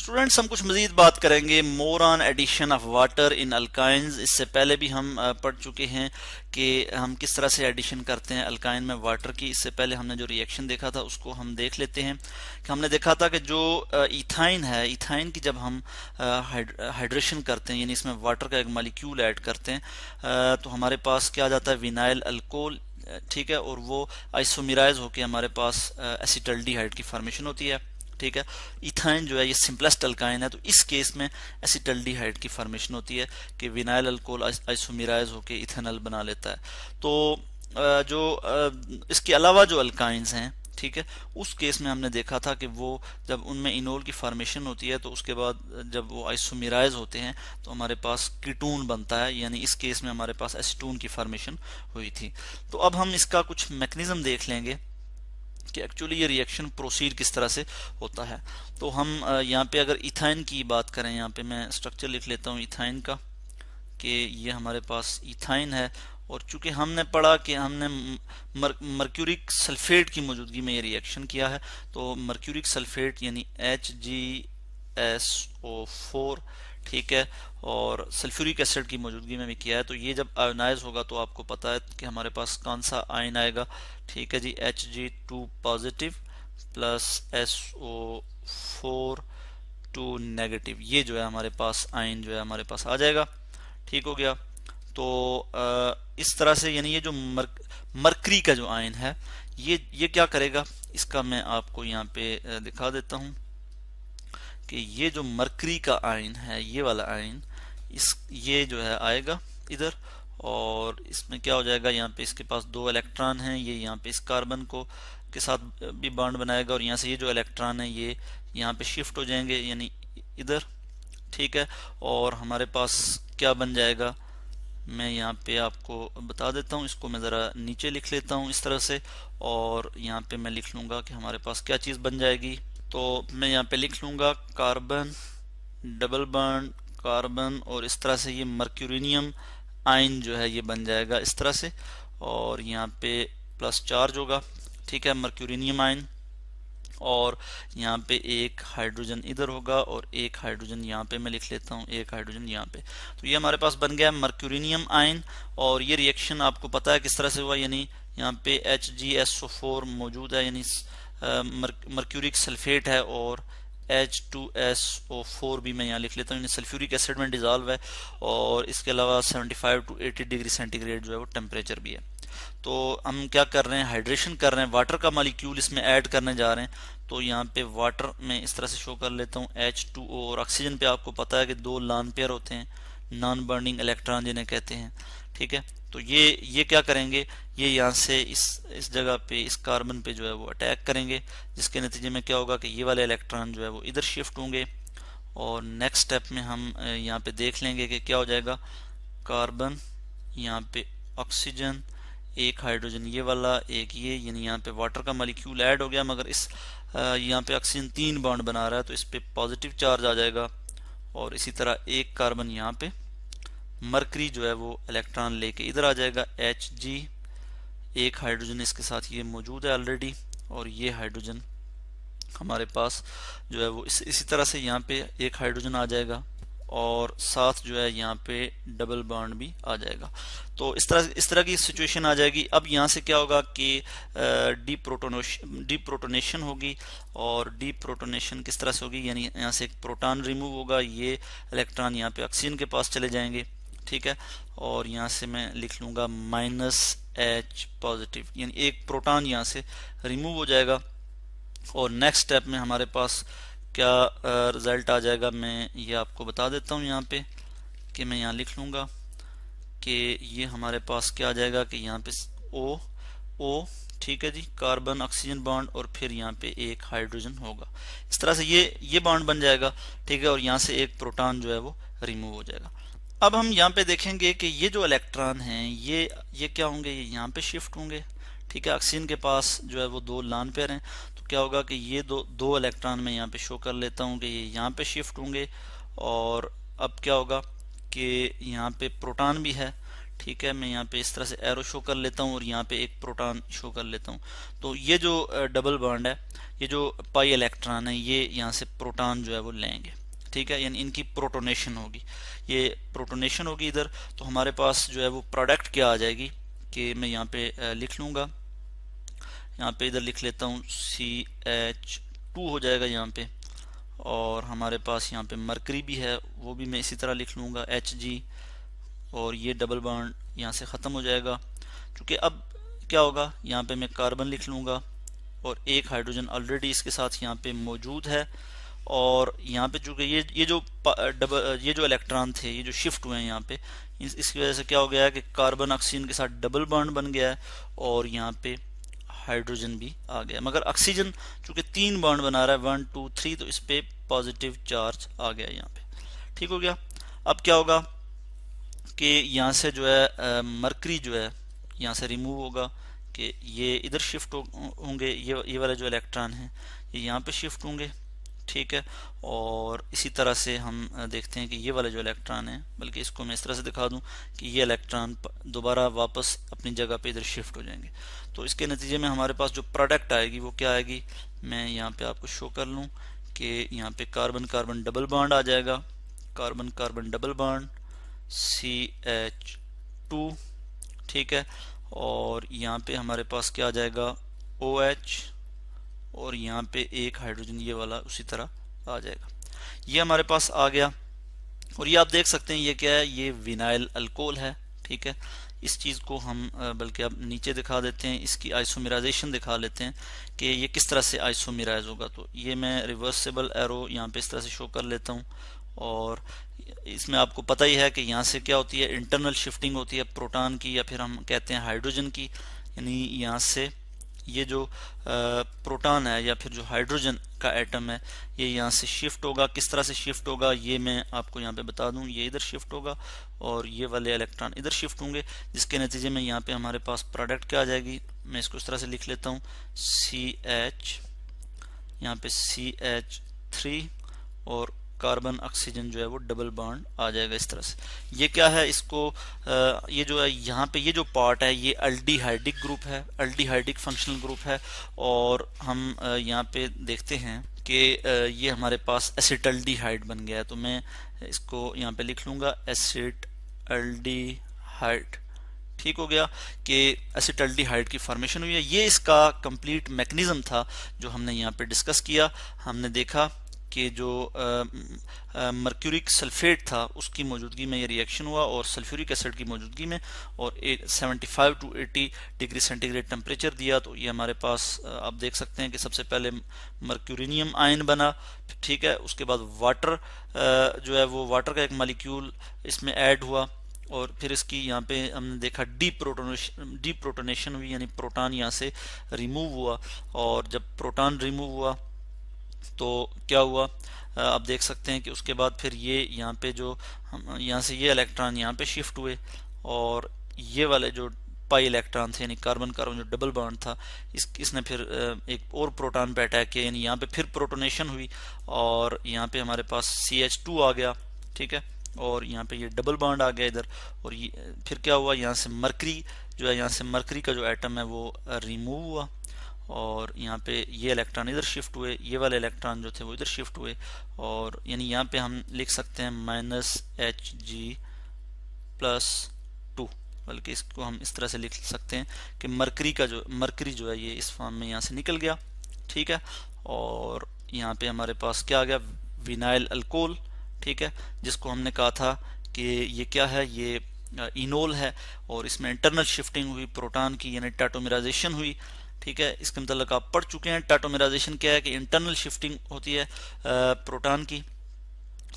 students हम कुछ मजीद बात करेंगे more on addition of water in alkynes इससे पहले भी हम पढ़ चुके हैं कि हम किस तरह से एडिशन करते हैं अल्काइन में वाटर की इससे पहले हमने जो रिएक्शन देखा था उसको हम देख लेते हैं कि हमने देखा था कि जो इथाइन है इथाइन की जब हम हाइड्रेशन करते हैं यानी इसमें वाटर का एक मालिक्यूल ऐड करते हैं तो हमारे पास क्या आ जाता है विनाइल अल्कोल ठीक है और वो आइसोमिराइज होकर हमारे पास एसिटल की फॉर्मेशन होती है ठीक है इथाइन जो है ये सिंपलेस्ट अल्काइन है तो इस केस में एसिटल्डिहाइड की फॉर्मेशन होती है कि विनाइल अल्कोहल आइसोमिराइज होकर इथेनल बना लेता है तो जो इसके अलावा जो अल्काइंस हैं ठीक है उस केस में हमने देखा था कि वो जब उनमें इनोल की फॉर्मेशन होती है तो उसके बाद जब वो आइसोमिराइज होते हैं तो हमारे पास कीटून बनता है यानी इस केस में हमारे पास एसिटून की फॉर्मेशन हुई थी तो अब हम इसका कुछ मैकेनिज्म देख लेंगे कि एक्चुअली ये रिएक्शन प्रोसीड किस तरह से होता है तो हम यहाँ पे अगर इथाइन की बात करें यहाँ पे मैं स्ट्रक्चर लिख लेता हूँ इथाइन का कि ये हमारे पास इथाइन है और चूंकि हमने पढ़ा कि हमने मर, मर्क्यूरिक सल्फेट की मौजूदगी में ये रिएक्शन किया है तो मर्क्यूरिक सल्फेट यानी H G S O four ठीक है और सल्फ्यूरिक एसिड की मौजूदगी में भी किया है तो ये जब आयोनाइज होगा तो आपको पता है कि हमारे पास कौन सा आयन आएगा ठीक है जी H G two positive plus S O four two negative ये जो है हमारे पास आयन जो है हमारे पास आ जाएगा ठीक हो गया तो इस तरह से यानी ये जो मर्क, मर्करी का जो आयन है ये ये क्या करेगा इसका मैं आपको यहाँ पे दिखा देता हूँ कि ये जो मरकरी का आयन है ये वाला आयन इस ये जो है आएगा इधर और इसमें क्या हो जाएगा यहाँ पे इसके पास दो इलेक्ट्रॉन हैं ये यहाँ पे इस कार्बन को के साथ भी बॉन्ड बनाएगा और यहाँ से ये जो इलेक्ट्रॉन है ये यहाँ पे शिफ्ट हो जाएंगे यानी इधर ठीक है और हमारे पास क्या बन जाएगा मैं यहाँ पे आपको बता देता हूँ इसको मैं ज़रा नीचे लिख लेता हूँ इस तरह से और यहाँ पे मैं लिख लूँगा कि हमारे पास क्या चीज़ बन जाएगी तो मैं यहाँ पे लिख लूँगा कार्बन डबल बर्न कार्बन और इस तरह से ये मर्क्यूरिनियम आयन जो है ये बन जाएगा इस तरह से और यहाँ पे प्लस चार्ज होगा ठीक है मर्क्यूरिनियम आयन और यहाँ पे एक हाइड्रोजन इधर होगा और एक हाइड्रोजन यहाँ पे मैं लिख लेता हूँ एक हाइड्रोजन यहाँ पे तो ये हमारे पास बन गया मर्क्यूरिनियम आयन और ये रिएक्शन आपको पता है किस तरह से हुआ यानी यहाँ पे एच जी फोर मौजूद है यानी मर्क्यूरिक सल्फेट है और H two S O four भी मैं यहाँ लिख लेता हूँ सल्फ्यूरिक एसिड में डिजॉल्व है और इसके अलावा 75 टू 80 डिग्री सेंटीग्रेड जो है वो टेम्परेचर भी है तो हम क्या कर रहे हैं हाइड्रेशन कर रहे हैं वाटर का मालिक्यूल इसमें ऐड करने जा रहे हैं तो यहाँ पे वाटर में इस तरह से शो कर लेता हूँ एच टू ओ और ऑक्सीजन पे आपको पता है कि दो लान पेयर होते हैं नॉन बर्निंग इलेक्ट्रॉन जिन्हें कहते हैं ठीक है तो ये ये क्या करेंगे ये यहाँ से इस इस जगह पे इस कार्बन पे जो है वो अटैक करेंगे जिसके नतीजे में क्या होगा कि ये वाले इलेक्ट्रॉन जो है वो इधर शिफ्ट होंगे और नेक्स्ट स्टेप में हम यहाँ पे देख लेंगे कि क्या हो जाएगा कार्बन यहाँ पे ऑक्सीजन एक हाइड्रोजन ये वाला एक ये यानी यहाँ पे वाटर का मालिक्यूल ऐड हो गया मगर इस यहाँ पे ऑक्सीजन तीन बॉन्ड बना रहा है तो इस पर पॉजिटिव चार्ज आ जाएगा और इसी तरह एक कार्बन यहाँ पे मरकरी जो है वो इलेक्ट्रॉन लेके इधर आ जाएगा एच जी एक हाइड्रोजन इसके साथ ये मौजूद है ऑलरेडी और ये हाइड्रोजन हमारे पास जो है वो इस, इसी तरह से यहाँ पे एक हाइड्रोजन आ जाएगा और साथ जो है यहाँ पे डबल बॉन्ड भी आ जाएगा तो इस तरह इस तरह की सिचुएशन आ जाएगी अब यहाँ से क्या होगा कि डी डी प्रोटोनेशन होगी और डी प्रोटोनेशन किस तरह से होगी यानी यहाँ से एक प्रोटॉन रिमूव होगा ये इलेक्ट्रॉन यहाँ पे ऑक्सीजन के पास चले जाएंगे ठीक है और यहाँ से मैं लिख लूँगा माइनस एच पॉजिटिव यानी एक प्रोटॉन यहाँ से रिमूव हो जाएगा और नेक्स्ट स्टेप में हमारे पास क्या रिज़ल्ट आ जाएगा मैं ये आपको बता देता हूँ यहाँ पे कि मैं यहाँ लिख लूँगा कि ये हमारे पास क्या आ जाएगा कि यहाँ पे ओ ओ ठीक है जी कार्बन ऑक्सीजन बॉन्ड और फिर यहाँ पे एक हाइड्रोजन होगा इस तरह से ये ये बॉन्ड बन जाएगा ठीक है और यहाँ से एक प्रोटॉन जो है वो रिमूव हो जाएगा अब हम यहाँ पे देखेंगे कि ये जो इलेक्ट्रॉन हैं ये ये क्या होंगे ये यहाँ पे शिफ्ट होंगे ठीक है ऑक्सीजन के पास जो है वो दो लान पेयर हैं तो क्या होगा कि ये दो दो इलेक्ट्रॉन मैं यहाँ पे शो कर लेता हूँ कि ये यहाँ पे शिफ्ट होंगे और अब क्या होगा कि यहाँ पे प्रोटॉन भी है ठीक है मैं यहाँ पे इस तरह से एरो शो कर लेता हूँ और यहाँ पे एक प्रोटॉन शो कर लेता हूँ तो ये जो डबल बॉन्ड है ये जो पाई इलेक्ट्रॉन है ये यहाँ से प्रोटॉन जो है वो लेंगे ठीक है यानी इनकी प्रोटोनेशन होगी ये प्रोटोनेशन होगी इधर तो हमारे पास जो है वो प्रोडक्ट क्या आ जाएगी कि मैं यहाँ पे लिख लूँगा यहाँ पे इधर लिख लेता हूँ सी एच टू हो जाएगा यहाँ पे और हमारे पास यहाँ पे मरकरी भी है वो भी मैं इसी तरह लिख लूँगा एच जी और ये डबल बॉन्ड यहाँ से ख़त्म हो जाएगा क्योंकि अब क्या होगा यहाँ पे मैं कार्बन लिख लूँगा और एक हाइड्रोजन ऑलरेडी इसके साथ यहाँ पे मौजूद है और यहाँ पे चूँकि ये ये जो डबल ये जो इलेक्ट्रॉन थे ये जो शिफ्ट हुए हैं यहाँ पे इस, इसकी वजह से क्या हो गया है कि कार्बन ऑक्सीजन के साथ डबल बॉन्ड बन गया है और यहाँ पे हाइड्रोजन भी आ गया मगर ऑक्सीजन चूँकि तीन बॉन्ड बना रहा है वन टू थ्री तो इस पर पॉजिटिव चार्ज आ गया यहाँ पे ठीक हो गया अब क्या होगा कि यहाँ से जो है मरकरी जो है यहाँ से रिमूव होगा कि ये इधर शिफ्ट होंगे ये ये वाले जो इलेक्ट्रॉन हैं ये यहाँ पे शिफ्ट होंगे ठीक है और इसी तरह से हम देखते हैं कि ये वाले जो इलेक्ट्रॉन है बल्कि इसको मैं इस तरह से दिखा दूं कि ये इलेक्ट्रॉन दोबारा वापस अपनी जगह पे इधर शिफ्ट हो जाएंगे तो इसके नतीजे में हमारे पास जो प्रोडक्ट आएगी वो क्या आएगी मैं यहाँ पे आपको शो कर लूँ कि यहाँ पे कार्बन कार्बन डबल बॉन्ड आ जाएगा carbon carbon double bond C H two ठीक है और यहाँ पे हमारे पास क्या आ जाएगा ओ OH, एच और यहाँ पे एक हाइड्रोजन ये वाला उसी तरह आ जाएगा ये हमारे पास आ गया और ये आप देख सकते हैं ये क्या है ये विनाइल अल्कोहल है ठीक है इस चीज़ को हम बल्कि आप नीचे दिखा देते हैं इसकी आइसोमेराइजेशन दिखा लेते हैं कि ये किस तरह से आइसोमेराइज होगा तो ये मैं रिवर्सेबल एरो यहाँ पे इस तरह से शो कर लेता हूँ और इसमें आपको पता ही है कि यहाँ से क्या होती है इंटरनल शिफ्टिंग होती है प्रोटॉन की या फिर हम कहते हैं हाइड्रोजन की यानी यहाँ से ये जो प्रोटॉन है या फिर जो हाइड्रोजन का एटम है ये यहाँ से शिफ्ट होगा किस तरह से शिफ्ट होगा ये मैं आपको यहाँ पे बता दूँ ये इधर शिफ्ट होगा और ये वाले इलेक्ट्रॉन इधर शिफ्ट होंगे जिसके नतीजे में यहाँ पे हमारे पास प्रोडक्ट क्या आ जाएगी मैं इसको इस तरह से लिख लेता हूँ सी एच यहाँ पे सी एच थ्री और कार्बन ऑक्सीजन जो है वो डबल बाड आ जाएगा इस तरह से ये क्या है इसको ये जो है यहाँ पे ये जो पार्ट है ये अल्डीहाइडिक ग्रुप है अल्डीहाइडिक फंक्शनल ग्रुप है और हम यहाँ पे देखते हैं कि ये हमारे पास एसिटल्डीहाइड बन गया है तो मैं इसको यहाँ पे लिख लूँगा एसिड अल्डीहाइड ठीक हो गया कि एसिटल्डीहाइड की फॉर्मेशन हुई है ये इसका कंप्लीट मैकेनिज्म था जो हमने यहाँ पे डिस्कस किया हमने देखा कि जो मर्क्यूरिक सल्फेट था उसकी मौजूदगी में ये रिएक्शन हुआ और सल्फ्यूरिक एसिड की मौजूदगी में और seventy five to eighty degree centigrade temperature दिया तो ये हमारे पास आप देख सकते हैं कि सबसे पहले मर्क्यूरिनियम आयन बना ठीक है उसके बाद वाटर जो है वो वाटर का एक मालिक्यूल इसमें ऐड हुआ और फिर इसकी यहाँ पे हमने देखा डी प्रोटोनेशन डी प्रोटोनेशन हुई यानी प्रोटान यहाँ से रिमूव हुआ और जब प्रोटान रिमूव हुआ तो क्या हुआ आप देख सकते हैं कि उसके बाद फिर ये यहाँ पे जो यहाँ से ये इलेक्ट्रॉन यहाँ पे शिफ्ट हुए और ये वाले जो पाई इलेक्ट्रॉन थे यानी कार्बन कार्बन जो डबल बॉन्ड था इस इसने फिर एक और प्रोटॉन पे अटैक किया यानी यहाँ पे फिर प्रोटोनेशन हुई और यहाँ पे हमारे पास सी एच टू आ गया ठीक है और यहाँ पे ये डबल बॉन्ड आ गया इधर और ये फिर क्या हुआ यहाँ से मरकरी जो है यहाँ से मरकरी का जो एटम है वो रिमूव हुआ और यहाँ पे ये इलेक्ट्रॉन इधर शिफ्ट हुए ये वाले इलेक्ट्रॉन जो थे वो इधर शिफ्ट हुए और यानी यहाँ पे हम लिख सकते हैं minus H G plus two बल्कि इसको हम इस तरह से लिख सकते हैं कि मरकरी का जो मरकरी जो है ये इस फॉर्म में यहाँ से निकल गया ठीक है और यहाँ पे हमारे पास क्या आ गया विनाइल अल्कोहल ठीक है जिसको हमने कहा था कि ये क्या है ये इनोल है और इसमें इंटरनल शिफ्टिंग हुई प्रोटॉन की यानी टाटोमराइजेशन हुई ठीक है इसके मतलब आप पढ़ चुके हैं टाटोमेराइजेशन क्या है कि इंटरनल शिफ्टिंग होती है प्रोटॉन की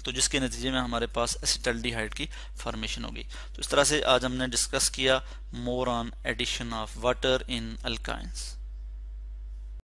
तो जिसके नतीजे में हमारे पास एसिटल्डिहाइड की फॉर्मेशन होगी तो इस तरह से आज हमने डिस्कस किया more on addition of water in alkynes